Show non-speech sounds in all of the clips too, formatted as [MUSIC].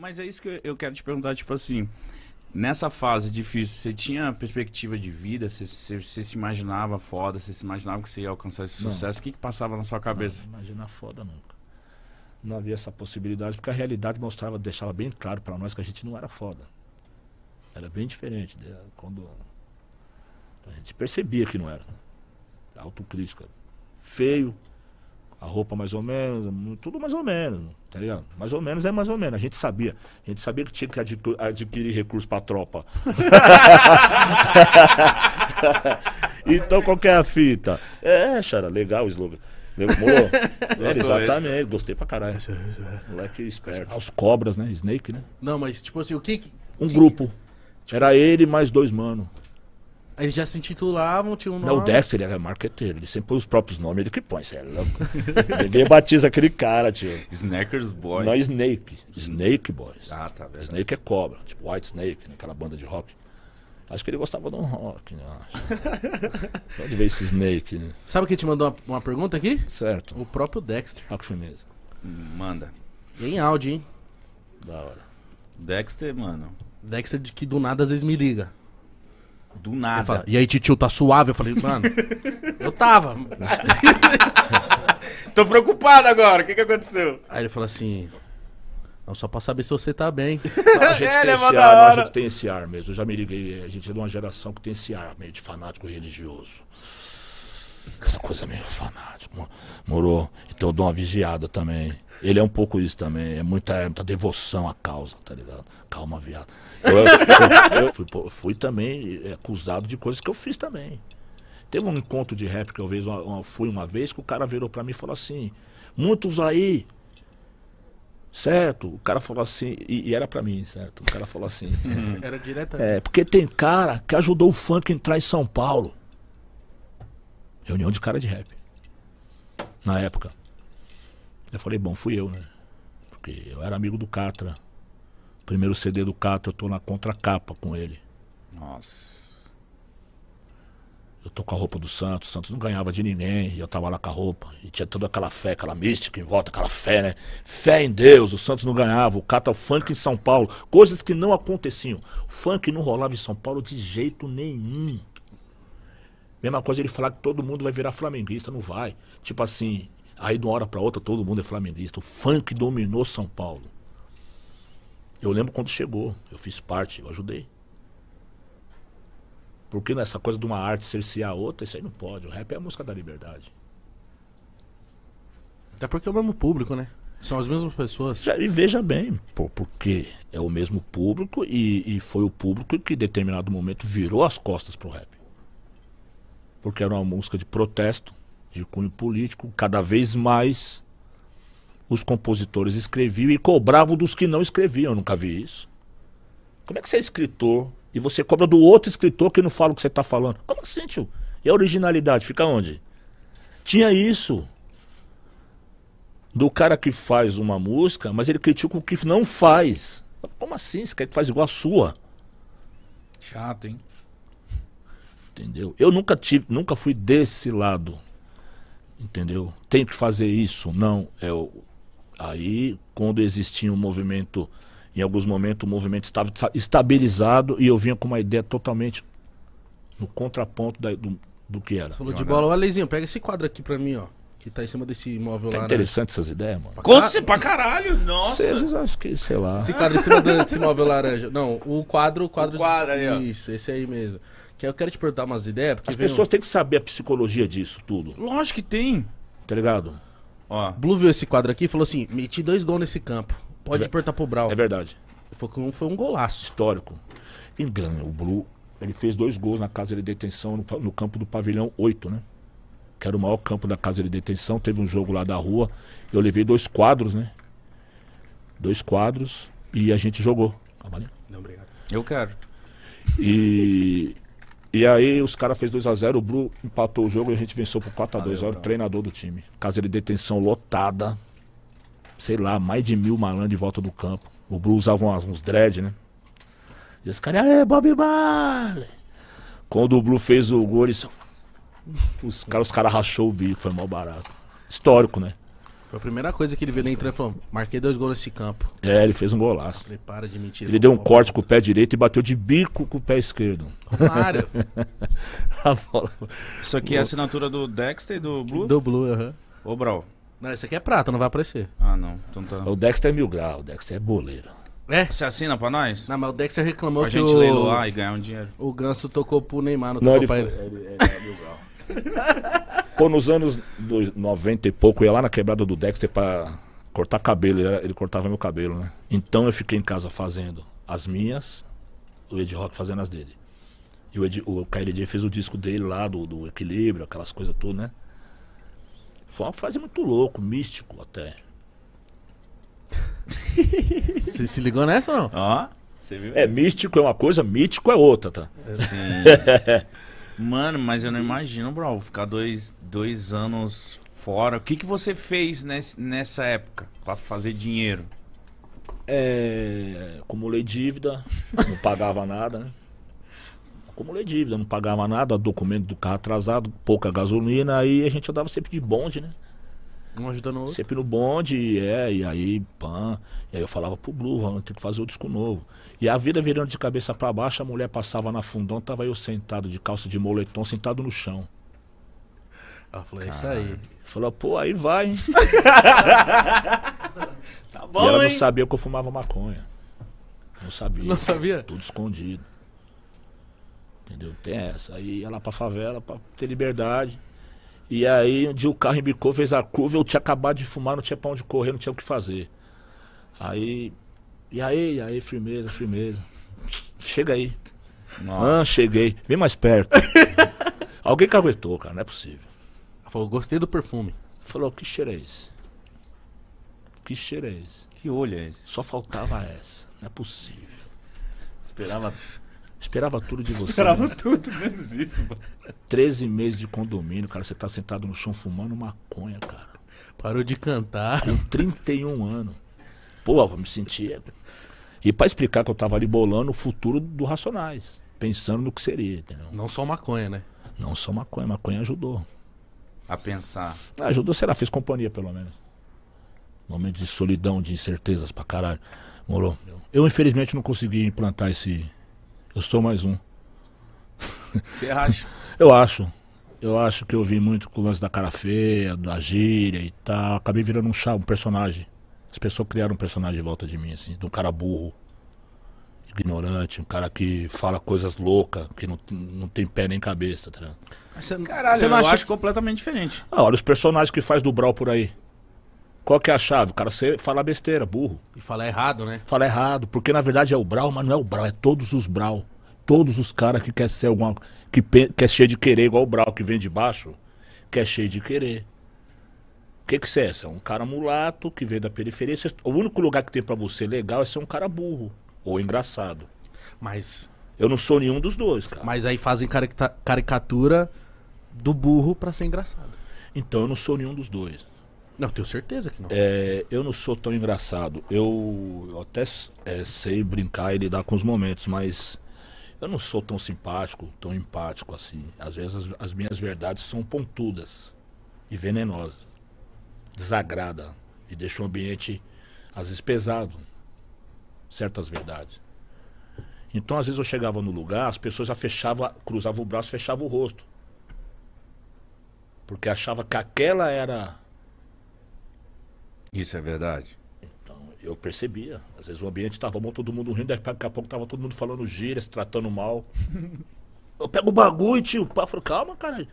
Mas é isso que eu quero te perguntar, tipo assim, nessa fase difícil, você tinha perspectiva de vida? Você, você, você se imaginava foda? Você se imaginava que você ia alcançar esse não. sucesso? O que, que passava na sua cabeça? Não, imagina foda nunca. Não havia essa possibilidade, porque a realidade mostrava, deixava bem claro para nós que a gente não era foda. Era bem diferente de, né? quando a gente percebia que não era. Né? Autocrítica. Feio, a roupa mais ou menos, tudo mais ou menos, tá ligado? Mais ou menos é mais ou menos. A gente sabia. A gente sabia que tinha que adquirir, adquirir recurso pra tropa. [LAUGHS] então qual que é a fita? É, Xara, legal o slogan. Demorou? [LAUGHS] Né? exatamente, gostei pra caralho. Esse, esse, Moleque esperto. Os cobras, né? Snake, né? Não, mas tipo assim, o que. que um que, grupo. Tipo... Era ele mais dois mano. Eles já se intitulavam, tinha um nome. Não, o Dexter, ele era marqueteiro. Ele sempre põe os próprios nomes, ele que põe, você é louco. [LAUGHS] Ninguém batiza aquele cara, tio. Snackers Boys. Não, Snake. Snake Boys. Ah, tá. Verdade. Snake é cobra, tipo White Snake, naquela banda de rock. Acho que ele gostava de um rock, né? Pode [LAUGHS] ver esse Snake, né? Sabe quem te mandou uma, uma, pergunta aqui? Certo. O próprio Dexter. Olha que firmeza. Manda. E em áudio, hein? Da hora. Dexter, mano. Dexter que do nada às vezes me liga. Do nada. Falo, e aí, titio, tá suave? Eu falei, mano, [LAUGHS] eu tava. [LAUGHS] Tô preocupado agora, o que que aconteceu? Aí ele falou assim, não, só pra saber se você tá bem. [LAUGHS] A gente, é, tem é esse ar, a gente tem esse ar mesmo. Eu já me liguei, a gente é de uma geração que tem esse ar meio de fanático religioso essa coisa meio fanática. Morou. Então eu dou uma vigiada também. Ele é um pouco isso também. É muita, é muita devoção à causa, tá ligado? Calma, viado. Eu, eu, eu fui, fui, também é, acusado de coisas que eu fiz também. Teve um encontro de rap que eu vez, uma, uma, fui uma vez que o cara virou pra mim e falou assim: Muitos aí Certo? O cara falou assim, e, e, era pra mim, certo? O cara falou assim. era direto? É, porque tem cara que ajudou o funk a entrar em São Paulo. Reunião de cara de rap. Na época. Eu falei, bom, fui eu, né? Porque eu era amigo do Catra. Primeiro CD do Catra, eu tô na contracapa com ele. Nossa. Eu tô com a roupa do Santos, o Santos não ganhava de ninguém, e eu tava lá com a roupa. E tinha toda aquela fé, aquela mística em volta, aquela fé, né? Fé em Deus, o Santos não ganhava, o Catra, o funk em São Paulo. Coisas que não aconteciam. O funk não rolava em São Paulo de jeito nenhum. Mesma coisa ele falar que todo mundo vai virar flamenguista, não vai. Tipo assim, aí de uma hora para outra todo mundo é flamenguista. O funk dominou São Paulo. Eu lembro quando chegou, eu fiz parte, eu ajudei. Porque nessa coisa de uma arte cercear a outra, isso aí não pode. O rap é a música da liberdade. Até porque é o mesmo público, né? São as mesmas pessoas. E veja bem, pô, porque é o mesmo público e, e foi o público que em determinado momento virou as costas pro rap porque era uma música de protesto, de cunho político. Cada vez mais os compositores escreviam e cobravam dos que não escreviam. Eu nunca vi isso. Como é que você é escritor e você cobra do outro escritor que não fala o que você está falando? Como assim, tio? E a originalidade fica onde? Tinha isso. Do cara que faz uma música, mas ele critica o que não faz. Como assim? Você quer que faz igual a sua? Chato, hein? Entendeu? Eu nunca tive, nunca fui desse lado. Entendeu? Tem que fazer isso, não. É o... Aí, quando existia um movimento, em alguns momentos o movimento estava estabilizado e eu vinha com uma ideia totalmente no contraponto da, do, do que era. Você falou de bola, olha Leizinho, pega esse quadro aqui pra mim, ó. Que tá em cima desse imóvel tá lá. Né? interessante né? essas ideias, mano. Pra, car... pra caralho, nossa. Vocês acho que, sei lá. Esse quadro em cima desse imóvel laranja. Não, o quadro, o quadro. O quadro de... aí, Isso, esse aí mesmo. Que eu quero te perguntar umas ideias. Porque As pessoas um... têm que saber a psicologia disso tudo. Lógico que tem. Tá ligado? Ó. Blue viu esse quadro aqui e falou assim: meti dois gols nesse campo. Pode é apertar pro Brau. É verdade. Foi, um, foi um golaço. Histórico. Engana, o Blue. Ele fez dois gols na casa de detenção no, no campo do pavilhão 8, né? que era o maior campo da casa de detenção. Teve um jogo lá da rua. Eu levei dois quadros, né? Dois quadros e a gente jogou. Não, obrigado. Eu quero. E, e aí os caras fez 2x0, o Bru empatou o jogo e a gente venceu por 4x2. Era o treinador do time. Casa de detenção lotada. Sei lá, mais de mil malandros de volta do campo. O Bru usava uns, uns dread, né? E os caras, aê, Bob Marley! Quando o Bru fez o gol, eles os caras os cara rachou o bico, foi mal barato. Histórico, né? Foi a primeira coisa que ele viu dentro entrada e falou: marquei dois gols nesse campo. É, ele fez um golaço. Falei, para de mentir. Ele deu um corte com o pé direito e bateu de bico com o pé esquerdo. Claro. [LAUGHS] bola. Isso aqui é a assinatura do Dexter e do Blue? Do Blue, aham. Ô, Brau. Não, esse aqui é prata, não vai aparecer. Ah, não. Então tá. O Dexter é mil grau, o Dexter é boleiro. É? Você assina pra nós? Não, mas o Dexter reclamou pra que gente o... leiloar e ganhar um dinheiro. O Ganso tocou pro Neymar, no não ele pra ele. ele, Pô, nos anos 90 e pouco, eu ia lá na quebrada do Dexter pra cortar cabelo. Ele, ele cortava meu cabelo, né? Então eu fiquei em casa fazendo as minhas, o Ed Rock fazendo as dele. E o, Ed, o fez o disco dele lá, do, do Equilíbrio, aquelas coisas todas, né? Foi uma frase muito louco, místico até. [LAUGHS] Você se ligou nessa ou não? Ah, é, místico é uma coisa, mítico é outra, tá? Sim. [LAUGHS] Mano, mas eu não uhum. imagino, bro, ficar dois, dois anos fora. O que, que você fez nesse, nessa época pra fazer dinheiro? É, acumulei dívida, não pagava nada, né? Acumulei dívida, não pagava nada, documento do carro atrasado, pouca gasolina, aí a gente andava sempre de bonde, né? Um ajudando o outro. Sempre no bonde, é, e aí, pã. E aí eu falava pro Blue, vamos ter que fazer o disco novo. E a vida virando de cabeça para baixo, a mulher passava na fundão, tava eu sentado de calça de moletom, sentado no chão. Ela falou, é isso aí. Falou, pô, aí vai, hein? [LAUGHS] tá bom, e ela hein? não sabia que eu fumava maconha. Não sabia. Não sabia? Tudo escondido. Entendeu? Tem essa. Aí ela pra favela, pra ter liberdade. E aí um dia o carro embicou, fez a curva, eu tinha acabado de fumar, não tinha pra onde correr, não tinha o que fazer. Aí. E aí, e aí, firmeza, firmeza. Chega aí. Nossa. Ah, cheguei. Vem mais perto. [LAUGHS] Alguém aguentou, cara, não é possível. falou, gostei do perfume. Falou, que cheiro é esse? Que cheiro é esse? Que olho é esse? Só faltava essa. Não é possível. Esperava Esperava tudo de você. Esperava né? tudo, menos isso, mano. 13 meses de condomínio, cara. Você tá sentado no chão fumando maconha, cara. Parou de cantar. Com 31 anos. Pô, eu me sentia. E para explicar que eu tava ali bolando o futuro do Racionais. Pensando no que seria, entendeu? Não só maconha, né? Não só maconha. Maconha ajudou. A pensar. Ah, ajudou, sei lá, fez companhia pelo menos. Momentos de solidão, de incertezas pra caralho. Morou. Eu infelizmente não consegui implantar esse eu sou mais um. Você acha? [LAUGHS] eu acho. Eu acho que eu vim muito com o lance da cara feia, da gíria e tal. Acabei virando um chá, um personagem. As pessoas criaram um personagem em volta de mim, assim, de um cara burro, ignorante, um cara que fala coisas loucas, que não, não tem pé nem cabeça, tá ligado? Você, Caralho, você não eu acha... acho completamente diferente. Ah, olha os personagens que faz do Brawl por aí. Qual que é a chave? O cara você fala besteira, burro. E falar errado, né? Fala errado, porque na verdade é o Brau, mas não é o Brau, é todos os Brau. Todos os caras que quer ser alguma. Que, que é cheio de querer, igual o Brau que vem de baixo, que é cheio de querer. O que, que você é? Você é um cara mulato que vem da periferia. o único lugar que tem para você legal é ser um cara burro ou engraçado. Mas. Eu não sou nenhum dos dois, cara. Mas aí fazem caricatura do burro para ser engraçado. Então eu não sou nenhum dos dois. Não, tenho certeza que não. É, eu não sou tão engraçado. Eu, eu até é, sei brincar e lidar com os momentos, mas eu não sou tão simpático, tão empático assim. Às vezes as, as minhas verdades são pontudas e venenosas. Desagrada e deixa o ambiente, às vezes, pesado. Certas verdades. Então, às vezes eu chegava no lugar, as pessoas já fechavam, cruzavam o braço, fechavam o rosto. Porque achava que aquela era isso é verdade. Então, eu percebia. Às vezes o ambiente estava bom, todo mundo rindo, daqui a pouco estava todo mundo falando gírias, tratando mal. [LAUGHS] eu pego o bagulho, tio. O pai falou, calma, cara.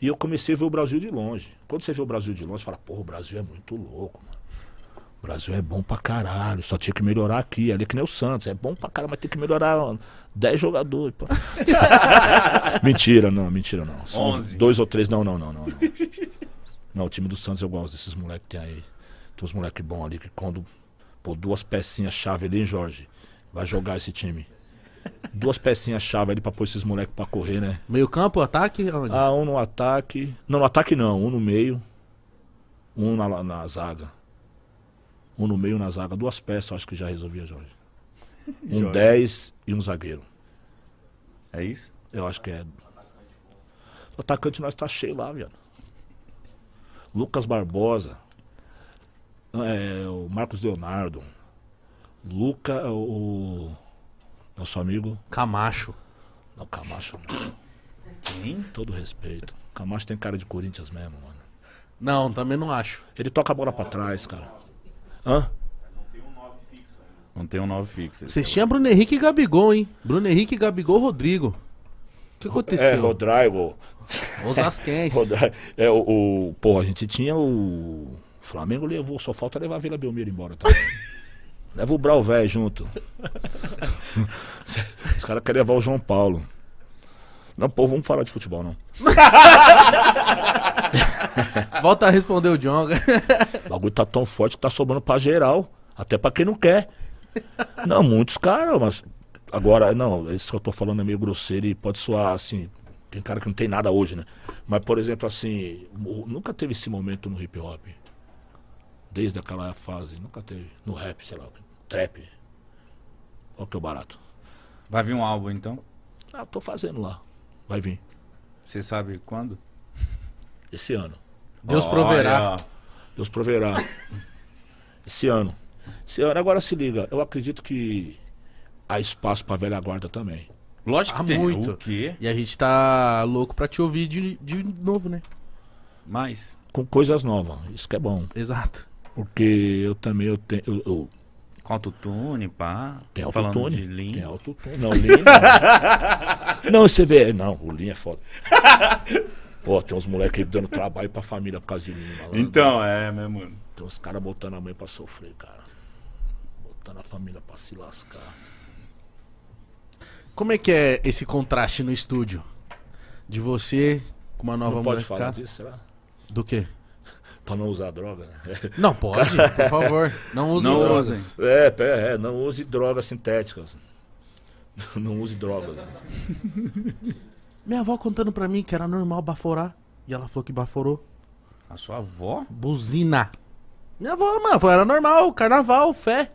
E eu comecei a ver o Brasil de longe. Quando você vê o Brasil de longe, fala, porra, o Brasil é muito louco, mano. O Brasil é bom pra caralho, só tinha que melhorar aqui. Ali é que nem o Santos, é bom pra caralho, mas tem que melhorar 10 jogadores. [LAUGHS] mentira, não, mentira, não. São 11. Dois ou três, não, não, não, não. Não, não o time do Santos eu é gosto desses moleques que tem aí. Tem uns moleques bons ali que quando pô, duas pecinhas-chave ali, hein, Jorge? Vai jogar esse time. Duas pecinhas-chave ali pra pôr esses moleques pra correr, né? Meio campo, ataque? Onde? Ah, um no ataque. Não, no ataque não. Um no meio. Um na, na zaga. Um no meio, na zaga. Duas peças, acho que já resolvia, Jorge. Um 10 e um zagueiro. É isso? Eu acho que é. O atacante nós tá cheio lá, viado. Lucas Barbosa. É, o Marcos Leonardo. Luca, o. Nosso amigo. Camacho. Não, Camacho não. Quem? Todo respeito. Camacho tem cara de Corinthians mesmo, mano. Não, também não acho. Ele toca a bola pra trás, cara. Hã? Não tem um 9 fixo. Vocês tinham Bruno Henrique e Gabigol, hein? Bruno Henrique, Gabigol, Rodrigo. O que aconteceu? É, Rodrigo. Osasquense. [LAUGHS] É, o, o. Pô, a gente tinha o. Flamengo levou, só falta levar a Vila Belmiro embora também. Tá? [LAUGHS] Leva o Brau velho junto. Os caras querem levar o João Paulo. Não, pô, vamos falar de futebol, não. [LAUGHS] Volta a responder o John. O bagulho tá tão forte que tá sobrando pra geral. Até pra quem não quer. Não, muitos caras, mas. Agora, não, isso que eu tô falando é meio grosseiro e pode soar assim. Tem cara que não tem nada hoje, né? Mas, por exemplo, assim, nunca teve esse momento no hip hop desde aquela fase, nunca teve. No rap, sei lá, trap. Qual que é o barato? Vai vir um álbum então? Ah, tô fazendo lá. Vai vir. Você sabe quando? Esse ano. Deus Olha. proverá. Deus proverá. Esse ano. Esse ano. Agora se liga, eu acredito que há espaço pra velha guarda também. Lógico que tem. Muito. O quê? E a gente tá louco pra te ouvir de, de novo, né? Mais. Com coisas novas. Isso que é bom. Exato. Porque eu também eu tenho. Eu, eu, com autotune, pá. Tem autotune. de Lean. Tem autotune. Não, Lean não. [LAUGHS] não, você vê. Não, o Lean é foda. [LAUGHS] Pô, tem uns moleques aí dando trabalho pra família por causa de Lean. Malandro. Então, é, meu né, mano. Tem uns caras botando a mãe pra sofrer, cara. Botando a família pra se lascar. Como é que é esse contraste no estúdio? De você com uma nova não molecada? Pode falar disso, será? Do quê? Pra não usar droga, né? [LAUGHS] Não, pode, por favor. Não [LAUGHS] usem não drogas. É, é, não use drogas sintéticas. [LAUGHS] Não use drogas. Né? Minha avó contando pra mim que era normal baforar. E ela falou que baforou. A sua avó? Buzina. Minha avó, mano, era normal, carnaval, fé.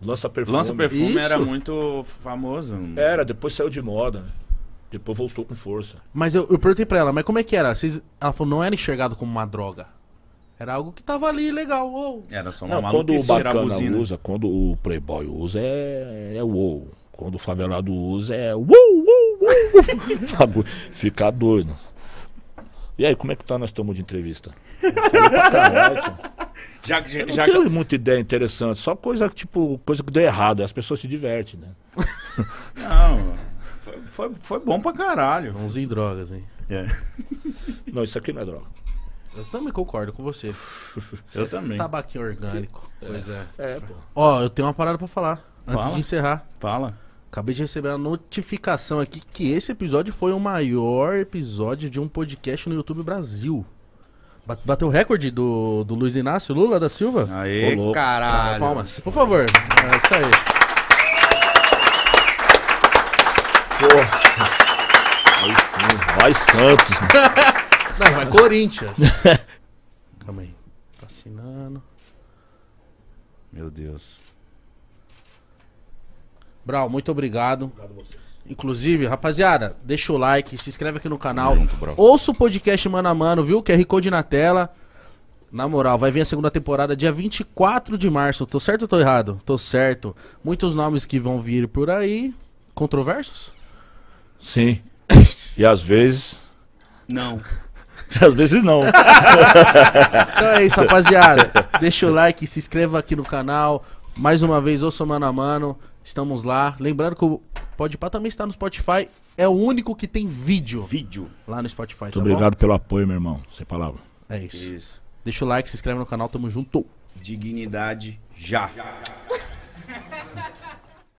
Lança perfume. Lança perfume Isso. era muito famoso. Era, depois saiu de moda. Depois voltou com força. Mas eu, eu perguntei pra ela, mas como é que era? Vocês... Ela falou, não era enxergado como uma droga. Era algo que tava ali legal, uou. Era só uma não, quando o bacana usa, quando o playboy usa, é, é uou. Quando o favelado usa, é uou, uou, uou. [LAUGHS] Ficar doido. E aí, como é que tá nós estamos de entrevista? já, já, não tenho muita ideia interessante, só coisa tipo, coisa que deu errado, as pessoas se divertem, né? Não, foi, foi, foi bom pra caralho. Vamos em drogas, hein? É. Não, isso aqui não é droga. Eu também concordo com você. [LAUGHS] eu também. Tabaquinho orgânico. Pois é. é Ó, eu tenho uma parada pra falar. Fala. Antes de encerrar. Fala. Acabei de receber a notificação aqui que esse episódio foi o maior episódio de um podcast no YouTube Brasil. Bateu o recorde do, do Luiz Inácio Lula da Silva? Aê, Ô, caralho. Palmas, por favor. É isso aí. Porra. Aí sim. Vai Santos. Né? [LAUGHS] Não, vai Corinthians. [LAUGHS] Calma aí. Tá assinando. Meu Deus. Brau, muito obrigado. Obrigado a vocês. Inclusive, rapaziada, deixa o like, se inscreve aqui no canal. Junto, ouça o podcast mano a mano, viu? QR Code na tela. Na moral, vai vir a segunda temporada dia 24 de março. Tô certo ou tô errado? Tô certo. Muitos nomes que vão vir por aí. Controversos? Sim. [LAUGHS] e às vezes. Não. [LAUGHS] Às vezes não. [LAUGHS] então é isso, rapaziada. Deixa o like, se inscreva aqui no canal. Mais uma vez, ouça Mano a Mano. Estamos lá. Lembrando que o Podpah também está no Spotify. É o único que tem vídeo. Vídeo. Lá no Spotify, Muito tá obrigado bom? pelo apoio, meu irmão. Sem palavra. É isso. isso. Deixa o like, se inscreve no canal. Tamo junto. Dignidade já. já, já.